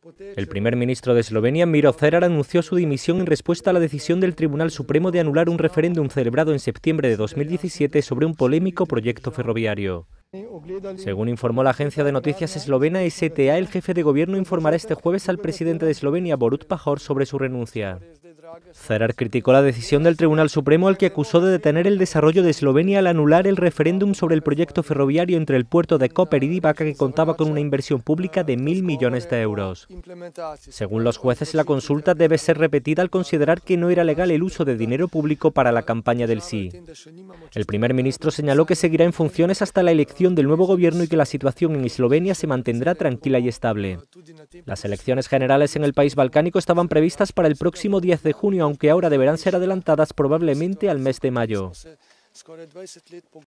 Pues el primer ministro de Eslovenia, Miro Cerar, anunció su dimisión en respuesta a la decisión del Tribunal Supremo de anular un referéndum celebrado en septiembre de 2017 sobre un polémico proyecto ferroviario. Según informó la agencia de noticias eslovena STA, el jefe de gobierno informará este jueves al presidente de Eslovenia, Borut Pajor, sobre su renuncia. Zarar criticó la decisión del Tribunal Supremo al que acusó de detener el desarrollo de Eslovenia al anular el referéndum sobre el proyecto ferroviario entre el puerto de Koper y Divaca que contaba con una inversión pública de mil millones de euros. Según los jueces, la consulta debe ser repetida al considerar que no era legal el uso de dinero público para la campaña del sí. El primer ministro señaló que seguirá en funciones hasta la elección del nuevo gobierno y que la situación en Eslovenia se mantendrá tranquila y estable. Las elecciones generales en el país balcánico estaban previstas para el próximo 10 de junio, aunque ahora deberán ser adelantadas probablemente al mes de mayo.